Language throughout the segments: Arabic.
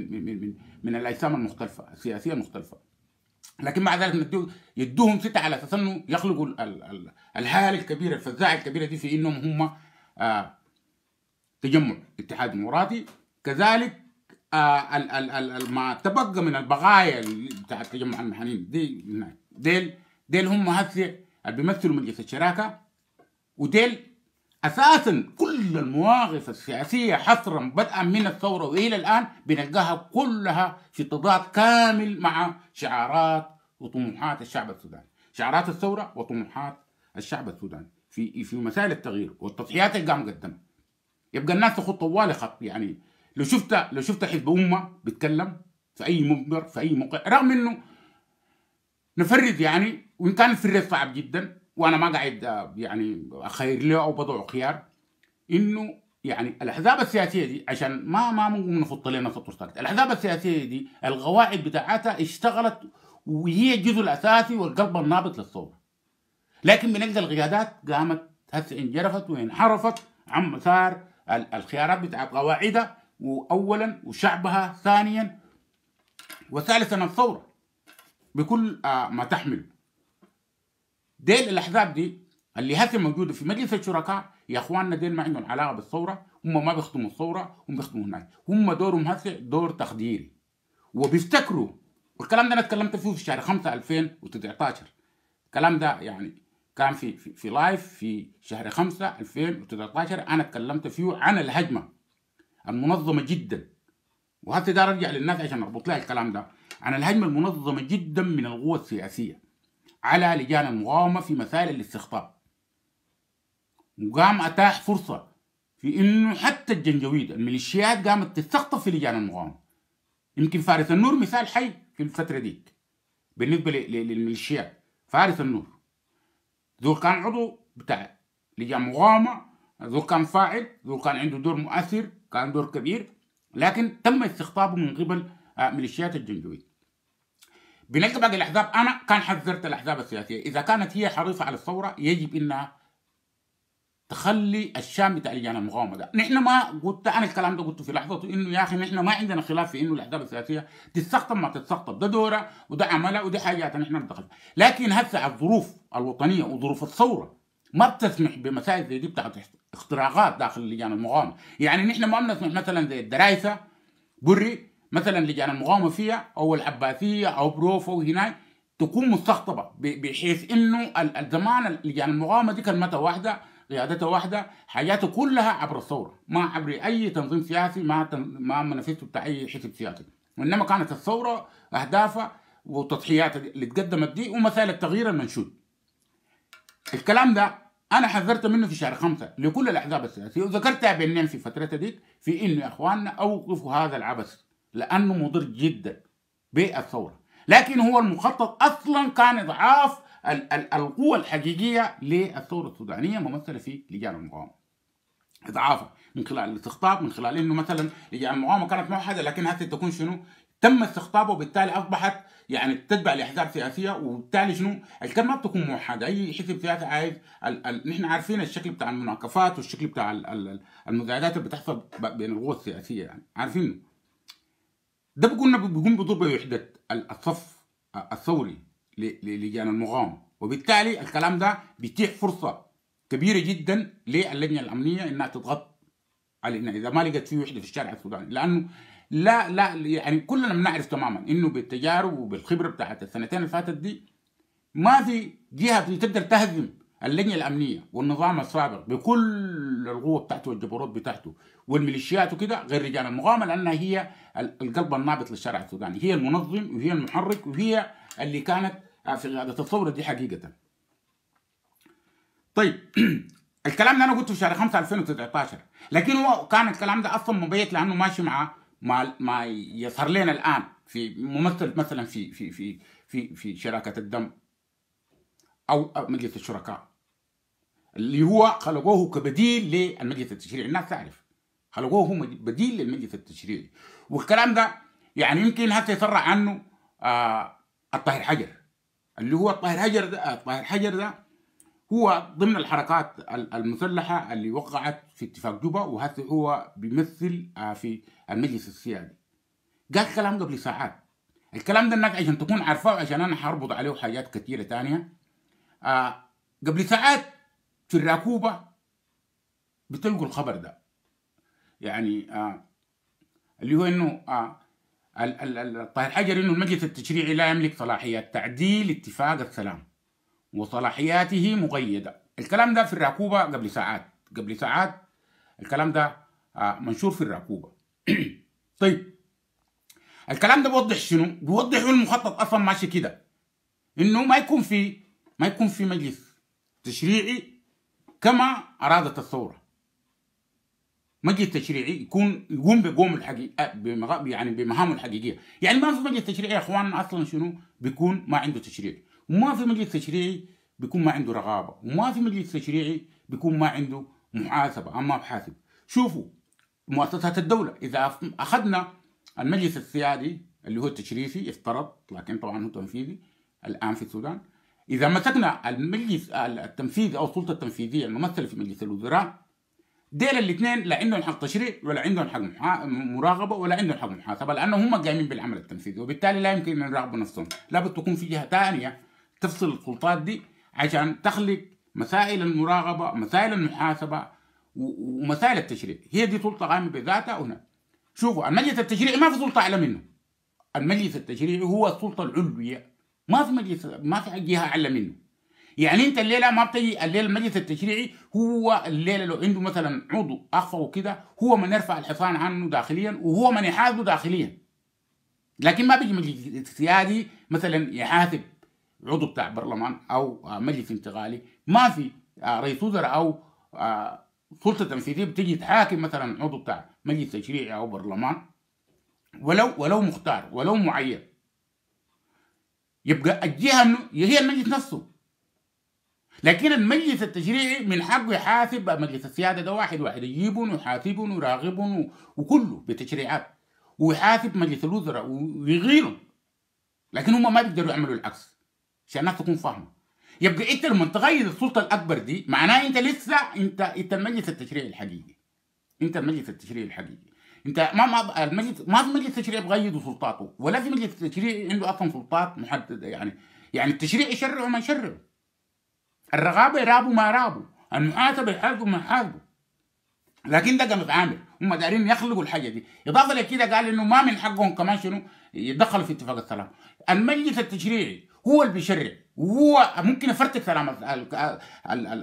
من من من الاجسام المختلفه السياسيه المختلفه لكن مع ذلك يدوهم سته على اساس انه يخلقوا الهاله الكبيره الفزاعه الكبيره دي في انهم هم آه، تجمع اتحاد ديمقراطي كذلك آه، ما تبقى من البقايا بتاع التجمع المحنين دي ديل ديل هم هسه اللي بيمثلوا مجلس الشراكه وديل اساسا كل المواقف السياسيه حصرا بدءا من الثوره والى الان بنلقاها كلها في تضاد كامل مع شعارات وطموحات الشعب السوداني، شعارات الثوره وطموحات الشعب السوداني في في مسائل التغيير والتضحيات اللي قام قدمها. يبقى الناس تخط طوال خط يعني لو شفت لو شفت حزب امه بيتكلم في اي منبر في اي موقع رغم انه نفرد يعني وان كان الفرز صعب جدا وانا ما قاعد آه، يعني اخير له او بضع خيار انه يعني الاحزاب السياسيه دي عشان ما ما ممكن نفط لنا سطر ساكت، الاحزاب السياسيه دي القواعد بتاعتها اشتغلت وهي الجزء الاساسي والقلب النابض للثوره. لكن من اجل القيادات قامت هسه انجرفت وانحرفت عن مسار الخيارات بتاعت قواعدها واولا وشعبها ثانيا وثالثا الثوره بكل آه، ما تحمل ديل الاحزاب دي اللي هسه موجوده في مجلس الشركاء يا اخواننا ديل ما عندهم علاقه بالثوره هم ما بيخدموا الثوره هم بيخدموا الناس هم دورهم هسه دور تخديري وبيفتكروا والكلام ده انا اتكلمت فيه في شهر 5 2019 الكلام ده يعني كان في في, في لايف في شهر 5 2019 انا اتكلمت فيه عن الهجمه المنظمه جدا وهسه ده ارجع للناس عشان اربط لها الكلام ده عن الهجمه المنظمه جدا من القوى السياسيه على لجان المقاومة في مسائل الاستقطاب وقام أتاح فرصة في إنه حتى الجنجويد الميليشيات قامت تستخطف في لجان المقاومة يمكن فارس النور مثال حي في الفترة دي بالنسبة للميليشيات فارس النور ذو كان عضو بتاع لجان مقاومة ذو كان فاعل ذو كان عنده دور مؤثر كان دور كبير لكن تم استخطابه من قبل آه، ميليشيات الجنجويد بنلقى باقي الاحزاب انا كان حذرت الاحزاب السياسيه اذا كانت هي حريصه على الثوره يجب انها تخلي الشام بتاع لجان المقاومه ده، نحن ما قلت انا الكلام ده قلته في لحظته انه يا اخي نحن ما عندنا خلاف في انه الاحزاب السياسيه تتسقطب ما تتسقطب، ده دوره وده عملها ودي حاجات نحن ندخل، لكن هسه الظروف الوطنيه وظروف الثوره ما بتسمح بمسائل زي دي بتاعت اختراقات داخل لجان المقاومه، يعني نحن ما بنسمح مثلا زي الدرايسه بري مثلا لجان المقاومه فيها او العباسيه او بروفو هناك تكون مستقطبه بحيث انه الزمان لجان المقاومه دي كلمتها واحده قيادتها واحده حياته كلها عبر الثوره ما عبر اي تنظيم سياسي ما ما منافسته بتاع اي حزب سياسي وانما كانت الثوره اهدافها والتضحيات اللي تقدمت دي ومثال التغيير المنشود الكلام ده انا حذرت منه في شهر خمسة لكل الاحزاب السياسيه وذكرتها بالنعم في فترتها ديك في انه يا اخواننا اوقفوا هذا العبث لأنه مضر جدا بالثورة لكن هو المخطط أصلا كان إضعاف القوة الحقيقية للثورة السودانية ممثلة في لجان المقاومة إضعافها من خلال الاستقطاب من خلال انه مثلا لجان المقاومه كانت موحده لكن هذه تكون شنو؟ تم استقطابها وبالتالي اصبحت يعني تتبع لاحزاب سياسيه وبالتالي شنو؟ الكلمه ما بتكون موحده اي حزب سياسي عايز ال... ال... نحن عارفين الشكل بتاع المناقفات والشكل بتاع ال... ال... المزايدات اللي بتحصل بين القوى السياسيه يعني عارفينه ده بيكون بيقوم بضرب وحده الصف الثوري للجان المقاومه وبالتالي الكلام ده بيتيح فرصه كبيره جدا للجنه الامنيه انها تضغط على إنها اذا ما لقت في وحده في الشارع السوداني لانه لا لا يعني كلنا بنعرف تماما انه بالتجارب وبالخبره بتاعت السنتين اللي فاتت دي ما في جهه تقدر تهزم اللجنه الامنيه والنظام السابق بكل القوه بتاعته والجبروت بتاعته والميليشيات وكده غير رجال المقاومه لانها هي القلب النابض للشارع السوداني هي المنظم وهي المحرك وهي اللي كانت آه، في قياده الثوره دي حقيقه. طيب الكلام ده انا قلته في شهر 5 2019 لكن هو كان الكلام ده اصلا مبيت لانه ماشي مع ما ما يظهر لنا الان في ممثل مثلا في في في في في شراكه الدم او مجلس الشركاء اللي هو خلقوه كبديل للمجلس التشريعي الناس تعرف خلقوه هم بديل للمجلس التشريعي والكلام ده يعني يمكن هسه يصرع عنه آه الطاهر حجر اللي هو الطاهر حجر ده الطاهر حجر ده هو ضمن الحركات المسلحة اللي وقعت في اتفاق جوبا وهسه هو بيمثل آه، في المجلس السيادي قال كلام قبل ساعات الكلام ده الناس عشان تكون عارفاه عشان انا حربط عليه حاجات كثيرة ثانيه آه قبل ساعات في الركوبه بتلقوا الخبر ده يعني آه اللي هو انه آه الطاهر حجر انه المجلس التشريعي لا يملك صلاحيات تعديل اتفاق السلام وصلاحياته مقيده الكلام ده في الركوبه قبل ساعات قبل ساعات الكلام ده آه منشور في الركوبه طيب الكلام ده بيوضح شنو؟ بيوضح المخطط اصلا ماشي كده انه ما يكون في ما يكون في مجلس تشريعي كما أرادت الثورة مجلس تشريعي يكون يقوم بقوم الحقيقي يعني بمهامه الحقيقية يعني ما في مجلس تشريعي يا أخواننا أصلا شنو بيكون ما عنده تشريع وما في مجلس تشريعي بيكون ما عنده رغابة وما في مجلس تشريعي بيكون ما عنده محاسبة أما بحاسب شوفوا مؤسسات الدولة إذا أخذنا المجلس السيادي اللي هو التشريفي افترض لكن طبعا هو تنفيذي الآن في السودان إذا مسكنا المجلس التنفيذي أو السلطة التنفيذية الممثلة في مجلس الوزراء ديل الاثنين لا عندهم حق تشريع ولا عندهم حق مراقبه ولا عندهم حق محاسبه لأنه هم قايمين بالعمل التنفيذي وبالتالي لا يمكن أن يراقبوا نفسهم لابد تكون في جهة ثانية تفصل السلطات دي عشان تخلق مسائل المراقبة مسائل المحاسبة ومسائل التشريع هي دي سلطة قائمة بذاتها هنا شوفوا المجلس التشريعي ما في سلطة أعلى منه المجلس التشريعي هو السلطة العلوية ما في مجلس ما في جهه اعلى منه يعني انت الليله ما بتجي الليله المجلس التشريعي هو الليله لو عنده مثلا عضو اخفر وكده هو من يرفع الحصان عنه داخليا وهو من يحاسبه داخليا لكن ما بيجي مجلس سيادي مثلا يحاسب عضو بتاع برلمان او مجلس انتقالي ما في آه، رئيس وزراء او آه، سلطه تنفيذيه بتجي تحاكم مثلا عضو بتاع مجلس تشريعي او برلمان ولو ولو مختار ولو معين يبقى الجهة هي المجلس نفسه لكن المجلس التشريعي من حقه يحاسب مجلس السيادة ده واحد واحد يجيبون ويحاسبون ويراقبهم وكله بتشريعات ويحاسب مجلس الوزراء ويغيرهم لكن هم ما بيقدروا يعملوا العكس عشان الناس تكون فاهمه يبقى انت لما تغير السلطه الاكبر دي معناه انت لسه انت انت المجلس التشريعي الحقيقي انت المجلس التشريعي الحقيقي انت ما ما المجلس ما في مجلس تشريع بغيد سلطاته ولا في مجلس تشريع عنده اصلا سلطات محدده يعني يعني التشريع يشرع وما يشرع الرغابه رابوا ما رابوا المحاسبه يحاسبوا ما يحاسبوا لكن ده قامت عامل هم دارين يخلقوا الحاجه دي اضافه لكده قال انه ما من حقهم كمان شنو يدخلوا في اتفاق السلام المجلس التشريعي هو اللي بيشرع وممكن افرتك سلام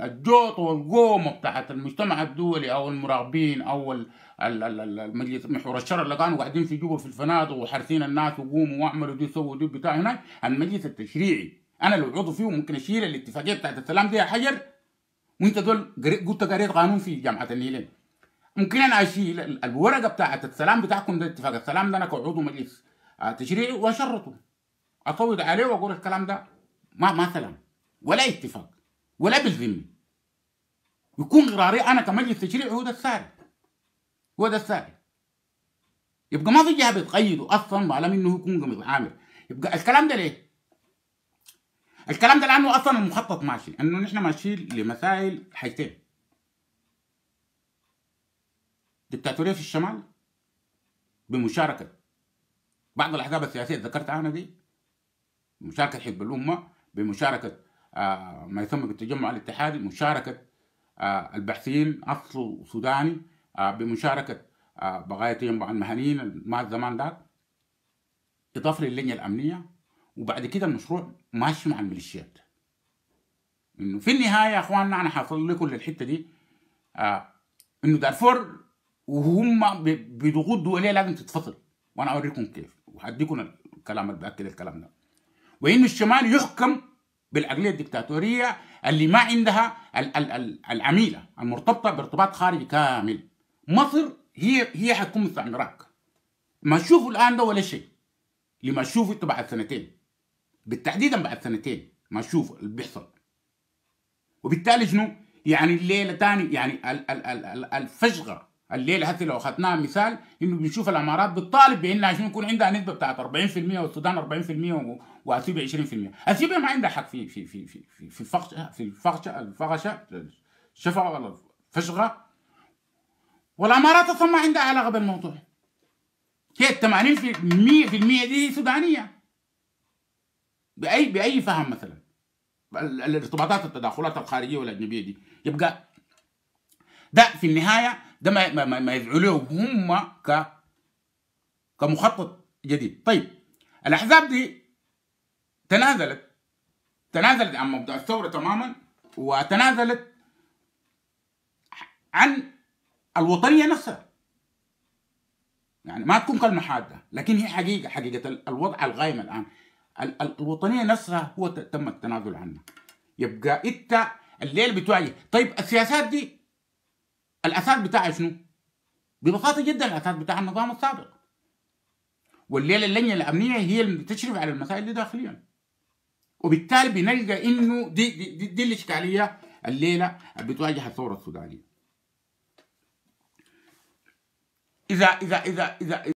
الجوط والقومة بتاعت المجتمع الدولي او المراقبين او المجلس محور الشر اللي كانوا قاعدين في جوا في الفنادق وحارسين الناس وقوموا واعملوا دي سووا دي بتاع هناك المجلس التشريعي انا لو عضو فيه ممكن اشيل الاتفاقيه بتاعت السلام دي حجر وانت دول قلت قريت قانون في جامعه النيلين ممكن انا اشيل الورقه بتاعت السلام بتاعكم ده اتفاق السلام ده انا كعضو مجلس آه، تشريعي واشرطه اصوت عليه واقول الكلام ده ما مثلا ولا اتفاق ولا بالذمه يكون قراري انا كمجلس تشريعي هو ده الثاني هو ده الثاني يبقى ما في جهه بتقيده اصلا ما لم انه يكون قميص عامل يبقى الكلام ده ليه؟ الكلام ده لانه اصلا المخطط ماشي انه نحن ماشيين لمسائل حاجتين دكتاتوريه في الشمال بمشاركه بعض الاحزاب السياسيه ذكرتها انا دي مشاركه حزب الامه بمشاركه آه، ما يسمى بالتجمع الاتحادي مشاركه آه، البحثيين اصل سوداني آه، بمشاركه بقايا تجمع المهنيين مع الزمان ذاك اضافه للجنه الامنيه وبعد كده المشروع ماشي مع الميليشيات انه في النهايه يا اخواننا انا حاصل لكم للحته دي انه دارفور وهم بضغوط دوليه لازم تتفصل وانا اوريكم كيف وهديكم الكلام اللي باكد الكلام ده وإن الشمال يحكم بالعقلية الدكتاتورية اللي ما عندها ال ال ال العميلة المرتبطة بارتباط خارجي كامل مصر هي هي حتكون مستعمرات ما تشوفوا الآن ده ولا شيء لما تشوفوا أنت بعد سنتين بالتحديد بعد سنتين ما تشوف اللي بيحصل وبالتالي شنو يعني الليلة تاني يعني الفجغة الفشغة الليله حتى لو اخذناها مثال انه بنشوف الامارات بتطالب بانها عشان يكون عندها نسبه بتاعت 40% والسودان 40% واثيوبيا 20% اثيوبيا ما عندها حق في في في في في الفخشه الفقشه في الفقشه الفقشه الشفقه ولا الفشغه والامارات اصلا ما عندها علاقه بالموضوع هي 80% دي سودانيه باي باي فهم مثلا الارتباطات التداخلات الخارجيه والاجنبيه دي يبقى ده في النهايه ده ما ما, ما يدعو هم ك كمخطط جديد طيب الاحزاب دي تنازلت تنازلت عن مبدا الثوره تماما وتنازلت عن الوطنيه نفسها يعني ما تكون كلمه حاده لكن هي حقيقه حقيقه الوضع القائم الان الوطنيه نفسها هو تم التنازل عنها يبقى انت الليل بتواجه طيب السياسات دي الأساس بتاعه شنو؟ ببساطة جدا الأساس بتاع النظام السابق والليلة اللجنة الأمنية هي اللي بتشرف على المسائل دي داخليا وبالتالي بنلقى إنه دي, دي, دي, دي الإشكالية الليلة اللي بتواجه الثورة السودانية إذا إذا إذا إذا, إذا